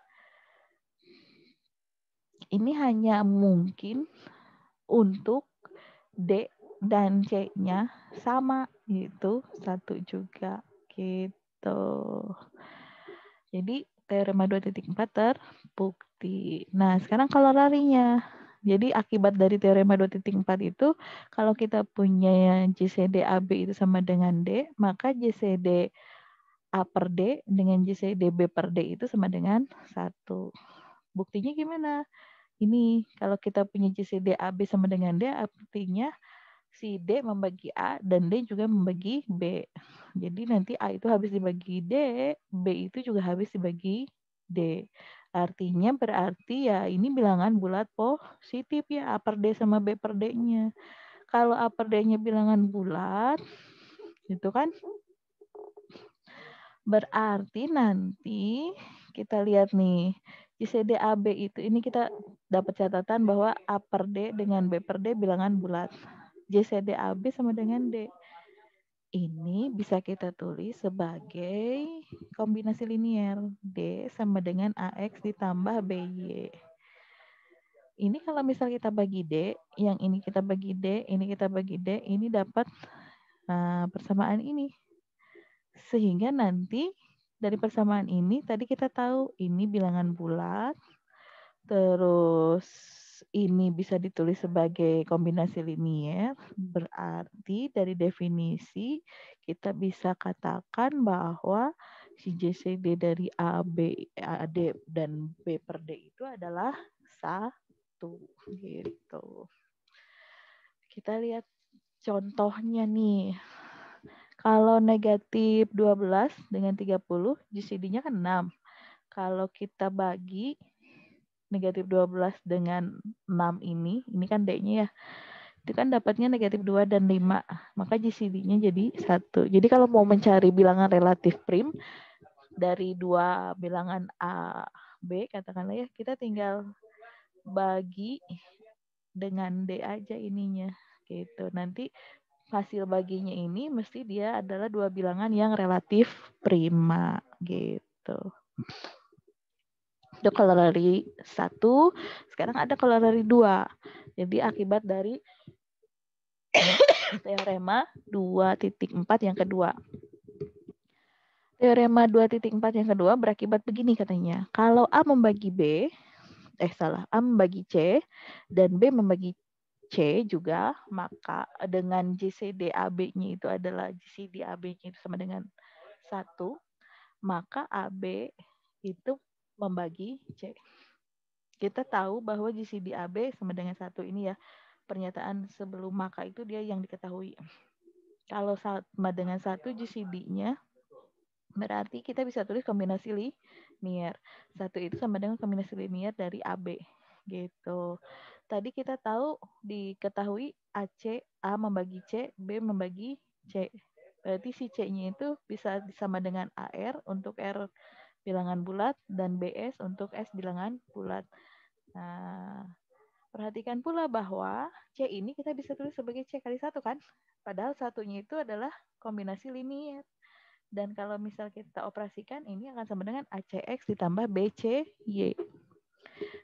Ini hanya mungkin untuk D dan C-nya sama itu satu juga gitu. Jadi teorema 2.4 terbukti. Nah, sekarang kalau larinya. Jadi akibat dari teorema 2.4 itu kalau kita punya JCD AB itu sama dengan D, maka JCD A per D dengan JCD B per D itu sama dengan 1. Buktinya gimana? Ini kalau kita punya JCD AB sama dengan D artinya si D membagi A dan D juga membagi B. Jadi nanti A itu habis dibagi D, B itu juga habis dibagi D. Artinya berarti ya ini bilangan bulat positif ya A per D sama B per D-nya. Kalau A per D-nya bilangan bulat, itu kan? Berarti nanti kita lihat nih, b itu ini kita dapat catatan bahwa A per D dengan B per D bilangan bulat. JCDAB sama dengan D. Ini bisa kita tulis sebagai kombinasi linier. D sama dengan AX ditambah BY. Ini kalau misal kita bagi D, yang ini kita bagi D, ini kita bagi D, ini dapat eh, persamaan ini. Sehingga nanti dari persamaan ini, tadi kita tahu ini bilangan bulat, terus ini bisa ditulis sebagai kombinasi linier, berarti dari definisi kita bisa katakan bahwa si JCD dari A, B, A, D, dan B per D itu adalah satu gitu. Kita lihat contohnya nih. Kalau negatif 12 dengan 30, GCD-nya kan 6. Kalau kita bagi negatif 12 dengan 6 ini, ini kan D-nya ya, itu kan dapatnya negatif 2 dan 5. Maka GCD-nya jadi 1. Jadi kalau mau mencari bilangan relatif prim, dari dua bilangan A, B, katakanlah ya, kita tinggal bagi dengan D aja ininya. gitu. Nanti hasil baginya ini mesti dia adalah dua bilangan yang relatif prima. Gitu ada kolerari satu, sekarang ada kolerari dua. Jadi akibat dari teorema 2.4 yang kedua. Teorema 2.4 yang kedua berakibat begini katanya. Kalau A membagi B, eh salah, A membagi C dan B membagi C juga, maka dengan gcd ab nya itu adalah gcd ab nya itu sama dengan satu, maka AB itu membagi C. Kita tahu bahwa GCD AB sama dengan satu ini ya. Pernyataan sebelum maka itu dia yang diketahui. Kalau sama dengan satu GCD-nya, berarti kita bisa tulis kombinasi linear Satu itu sama dengan kombinasi linear dari AB. Gitu. Tadi kita tahu diketahui AC, A membagi C, B membagi C. Berarti si C-nya itu bisa sama dengan AR untuk R bilangan bulat dan BS untuk S bilangan bulat. Nah, perhatikan pula bahwa C ini kita bisa tulis sebagai C kali satu kan? Padahal satunya itu adalah kombinasi linier. Dan kalau misal kita operasikan, ini akan sama dengan ACX ditambah BCY.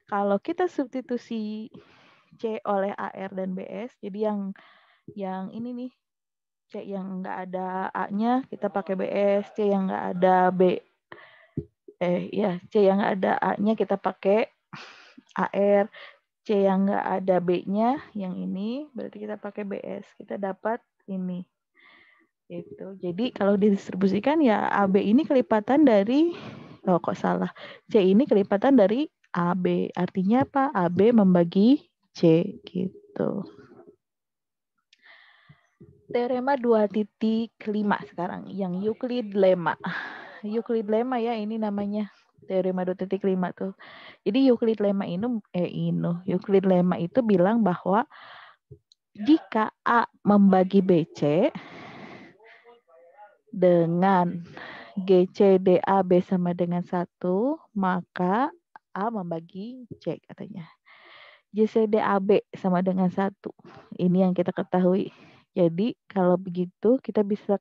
Kalau kita substitusi C oleh AR dan BS, jadi yang yang ini nih, C yang nggak ada A-nya kita pakai BS, C yang nggak ada B eh ya C yang nggak ada A-nya kita pakai AR, C yang nggak ada B-nya yang ini berarti kita pakai BS. Kita dapat ini. Itu. Jadi kalau didistribusikan ya AB ini kelipatan dari oh kok salah. C ini kelipatan dari AB. Artinya apa? AB membagi C gitu. Teorema dua titik lima sekarang yang Euclid lemma. Euclid lemma ya ini namanya teorema Madu titik lima tuh. Jadi Euclid lemma ini eh ini Euclid lemma itu bilang bahwa jika A membagi BC dengan GCDAB sama dengan satu maka A membagi C katanya. JCDAB sama dengan satu. Ini yang kita ketahui. Jadi kalau begitu kita bisa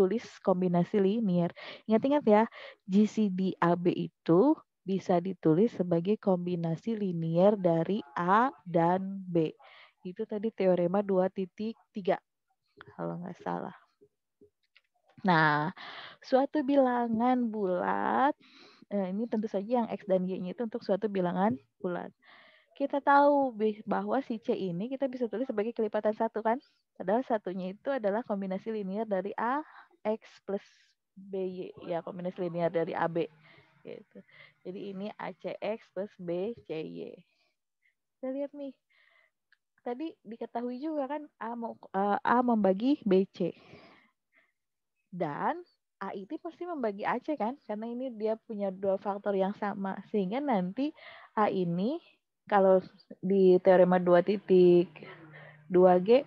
tulis kombinasi linier. Ingat-ingat ya, GCD AB itu bisa ditulis sebagai kombinasi linier dari A dan B. Itu tadi teorema 2.3 kalau nggak salah. Nah, suatu bilangan bulat, eh, ini tentu saja yang X dan Y-nya itu untuk suatu bilangan bulat. Kita tahu bahwa si C ini kita bisa tulis sebagai kelipatan satu kan? Padahal satunya itu adalah kombinasi linier dari A X plus BY ya kombinasi linear dari AB gitu. Jadi ini ACX plus BCY. Kita lihat nih. Tadi diketahui juga kan A A membagi BC. Dan A itu pasti membagi AC kan karena ini dia punya dua faktor yang sama sehingga nanti A ini kalau di teorema 22 titik dua g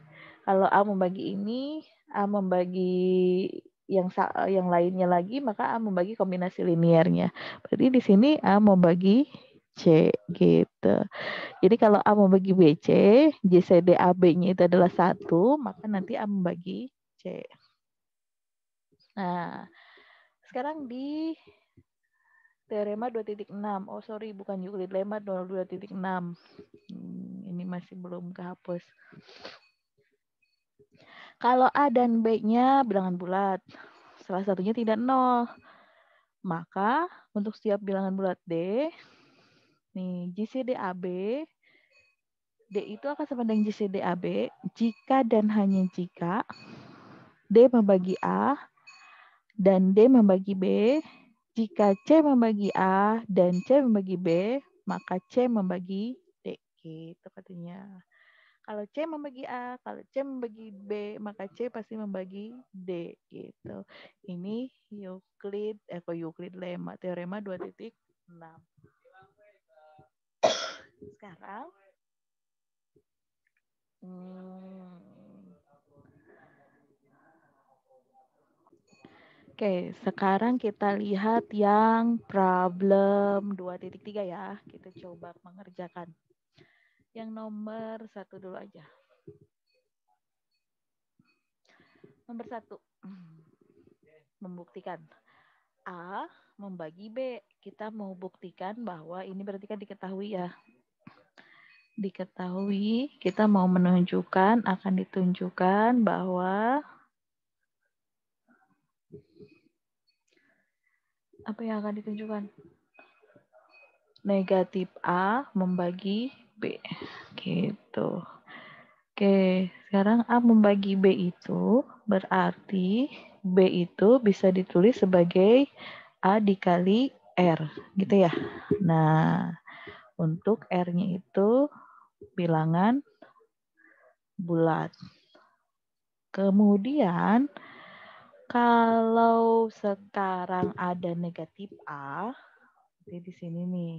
kalau A membagi ini A membagi yang yang lainnya lagi maka A membagi kombinasi liniernya. Berarti di sini A membagi C gitu. Jadi kalau A membagi BC, JCD AB-nya itu adalah satu, maka nanti A membagi C. Nah, sekarang di teorema 2.6. Oh sorry, bukan Euclid lemma 2.6. Hmm, ini masih belum kehapus. Kalau A dan B-nya bilangan bulat, salah satunya tidak nol. Maka untuk setiap bilangan bulat D, nih gcd ab, D itu akan sama dengan gcd ab jika dan hanya jika D membagi A dan D membagi B, jika C membagi A dan C membagi B, maka C membagi D. Gitu katanya. Kalau C membagi A, kalau C membagi B, maka C pasti membagi D gitu. Ini Euclid, eh kok Euclid lemma, teorema 2.6. Sekarang hmm, Oke, sekarang kita lihat yang problem 2.3 ya. Kita coba mengerjakan. Yang nomor satu dulu aja. Nomor satu. Membuktikan. A membagi B. Kita mau buktikan bahwa ini berarti kan diketahui ya. Diketahui, kita mau menunjukkan, akan ditunjukkan bahwa apa yang akan ditunjukkan? Negatif A membagi B. Gitu. Oke, sekarang A membagi B itu berarti B itu bisa ditulis sebagai A dikali R, gitu ya. Nah, untuk R-nya itu bilangan bulat. Kemudian, kalau sekarang ada negatif A, jadi di sini nih,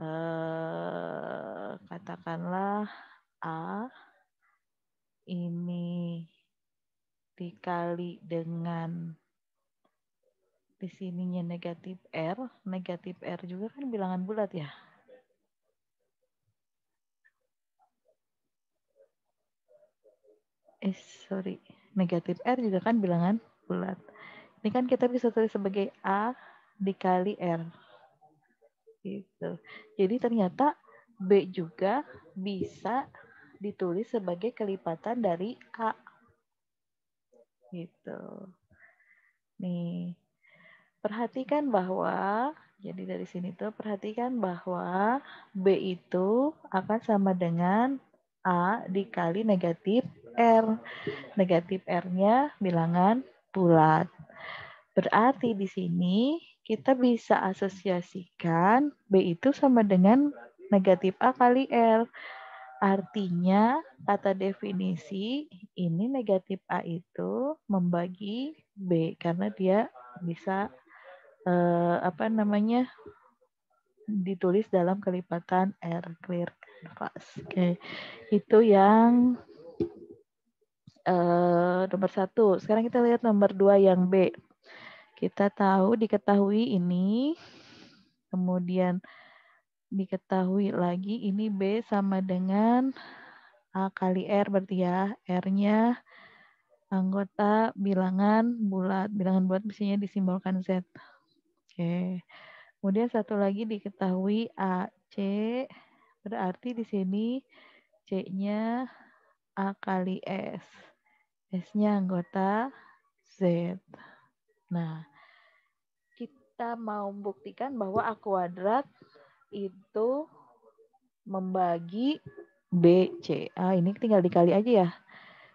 Eh, katakanlah A ini dikali dengan di sininya negatif R, negatif R juga kan bilangan bulat ya. Eh, sorry. Negatif R juga kan bilangan bulat. Ini kan kita bisa tulis sebagai A dikali R gitu. Jadi ternyata B juga bisa ditulis sebagai kelipatan dari A. Gitu. Nih. Perhatikan bahwa jadi dari sini tuh perhatikan bahwa B itu akan sama dengan A dikali negatif R. Negatif R-nya bilangan bulat. Berarti di sini kita bisa asosiasikan B itu sama dengan negatif A kali R. Artinya, kata definisi, ini negatif A itu membagi B karena dia bisa eh, apa namanya ditulis dalam kelipatan R clear canvas. Oke, itu yang eh, nomor satu. Sekarang kita lihat nomor dua yang B. Kita tahu diketahui ini, kemudian diketahui lagi ini B sama dengan A kali R berarti ya R-nya anggota bilangan bulat. Bilangan bulat biasanya disimbolkan Z. Oke. Kemudian satu lagi diketahui a c berarti di sini C-nya A kali S. S-nya anggota Z. Nah, kita mau buktikan bahwa A kuadrat itu membagi BC. Ah, ini tinggal dikali aja ya.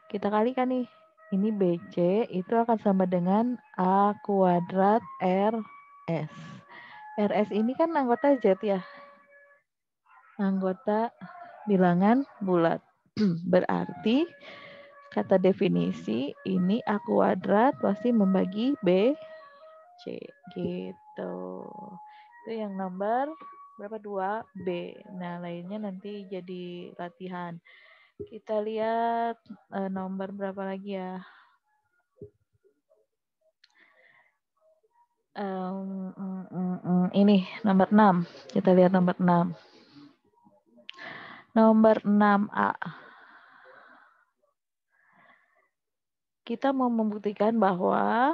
Kita kalikan nih. Ini BC itu akan sama dengan A kuadrat RS. RS ini kan anggota Z ya. Anggota bilangan bulat. Berarti kata definisi ini A kuadrat pasti membagi B C gitu. Itu yang nomor berapa dua B. Nah, lainnya nanti jadi latihan. Kita lihat uh, nomor berapa lagi ya? Um, mm, mm, mm. ini nomor 6. Kita lihat nomor 6. Nomor 6A. Kita mau membuktikan bahwa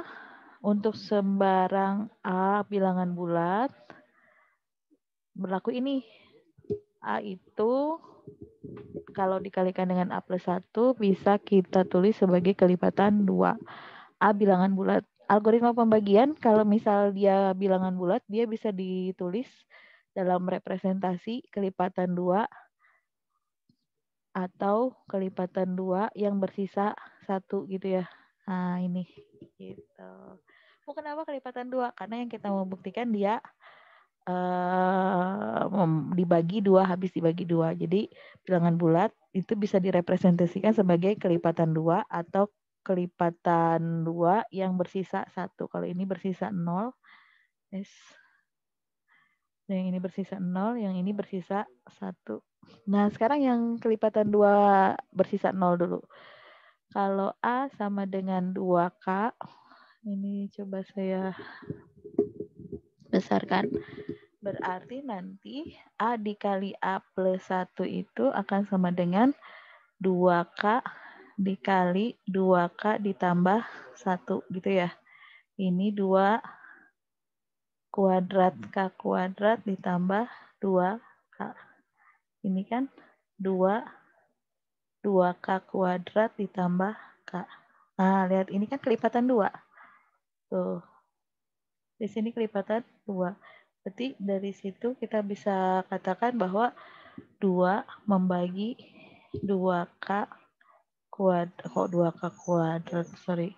untuk sembarang A bilangan bulat, berlaku ini. A itu kalau dikalikan dengan A plus 1 bisa kita tulis sebagai kelipatan 2. A bilangan bulat. Algoritma pembagian kalau misal dia bilangan bulat, dia bisa ditulis dalam representasi kelipatan 2 atau kelipatan 2 yang bersisa satu gitu ya. Nah, ini gitu mau kenapa kelipatan dua? Karena yang kita mau buktikan dia uh, dibagi dua, habis dibagi dua. Jadi bilangan bulat itu bisa direpresentasikan sebagai kelipatan dua atau kelipatan dua yang bersisa satu. Kalau ini bersisa nol, yes. yang ini bersisa nol, yang ini bersisa satu. Nah sekarang yang kelipatan dua bersisa nol dulu. Kalau A sama dengan 2K, ini coba saya besarkan. Berarti nanti A dikali A plus 1 itu akan sama dengan 2K dikali 2K ditambah 1 gitu ya. Ini 2 kuadrat K kuadrat ditambah 2K. Ini kan 2 2K kuadrat ditambah K. Nah, lihat ini kan kelipatan 2. Tuh. Di sini kelipatan dua. Berarti dari situ kita bisa katakan bahwa dua membagi dua k kuadrat, kok dua k kuadrat, sorry.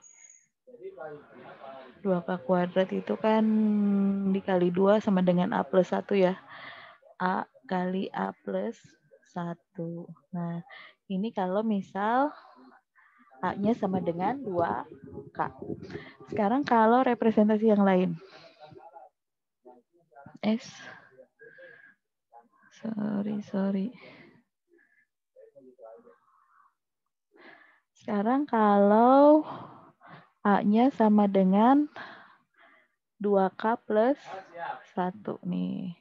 Dua k kuadrat itu kan dikali dua sama dengan A plus 1 ya. A kali A plus 1. Nah, ini kalau misal A-nya sama dengan 2K. Sekarang kalau representasi yang lain. S. Sorry, sorry. Sekarang kalau A-nya sama dengan 2K plus 1 nih.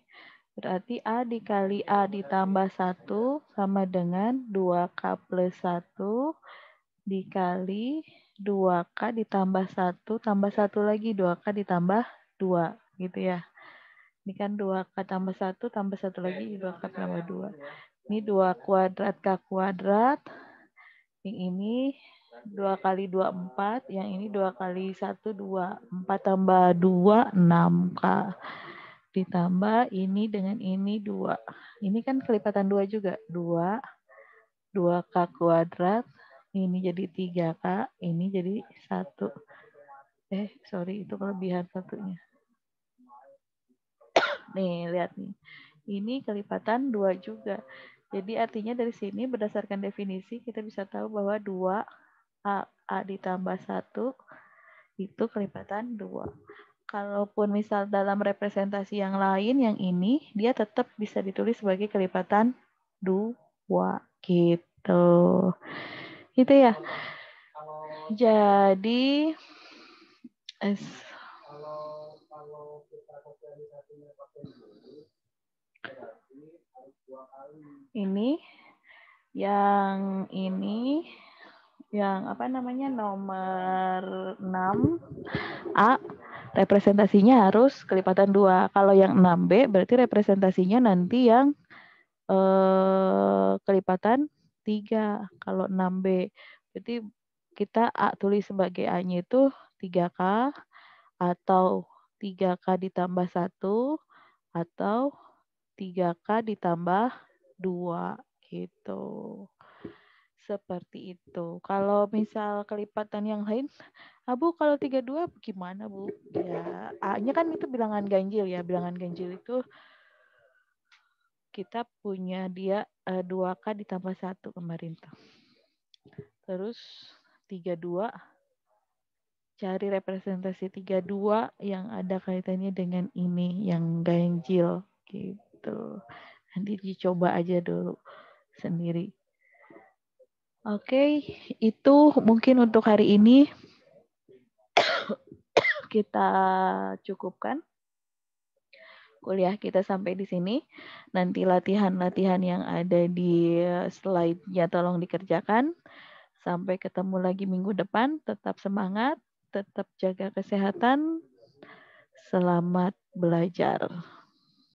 Berarti A dikali A ditambah 1 sama dengan 2K plus 1 dikali 2K ditambah 1, tambah 1 lagi 2K ditambah 2, gitu ya. Ini kan 2K tambah 1, tambah 1 lagi 2K tambah 2. Ini 2 kuadrat K kuadrat. Yang ini 2 kali 2, 4. Yang ini 2 kali 1, 2. 4 tambah 2, 6K. Ditambah ini dengan ini 2. Ini kan kelipatan 2 juga. 2, 2K kuadrat ini jadi tiga kak ini jadi satu eh sorry itu kelebihan satunya nih lihat nih ini kelipatan dua juga jadi artinya dari sini berdasarkan definisi kita bisa tahu bahwa dua a a ditambah satu itu kelipatan dua kalaupun misal dalam representasi yang lain yang ini dia tetap bisa ditulis sebagai kelipatan dua gitu Gitu ya. Jadi es ini yang ini yang apa namanya nomor 6 A representasinya harus kelipatan dua kalau yang 6 B berarti representasinya nanti yang eh, kelipatan 3. Kalau 6B, berarti kita A tulis sebagai A-nya itu 3K atau 3K ditambah 1 atau 3K ditambah 2 gitu. Seperti itu. Kalau misal kelipatan yang lain, ah, kalau 32 gimana Bu? Ya A-nya kan itu bilangan ganjil ya. Bilangan ganjil itu kita punya dia uh, eh, 2K ditambah 1 kemarin tuh. Terus dua cari representasi tiga dua yang ada kaitannya dengan ini yang ganjil gitu. Nanti dicoba aja dulu sendiri. Oke, itu mungkin untuk hari ini kita cukupkan kuliah kita sampai di sini. Nanti latihan-latihan yang ada di eh, slide-nya tolong dikerjakan. Sampai ketemu lagi minggu depan. Tetap semangat, tetap jaga kesehatan. Selamat belajar.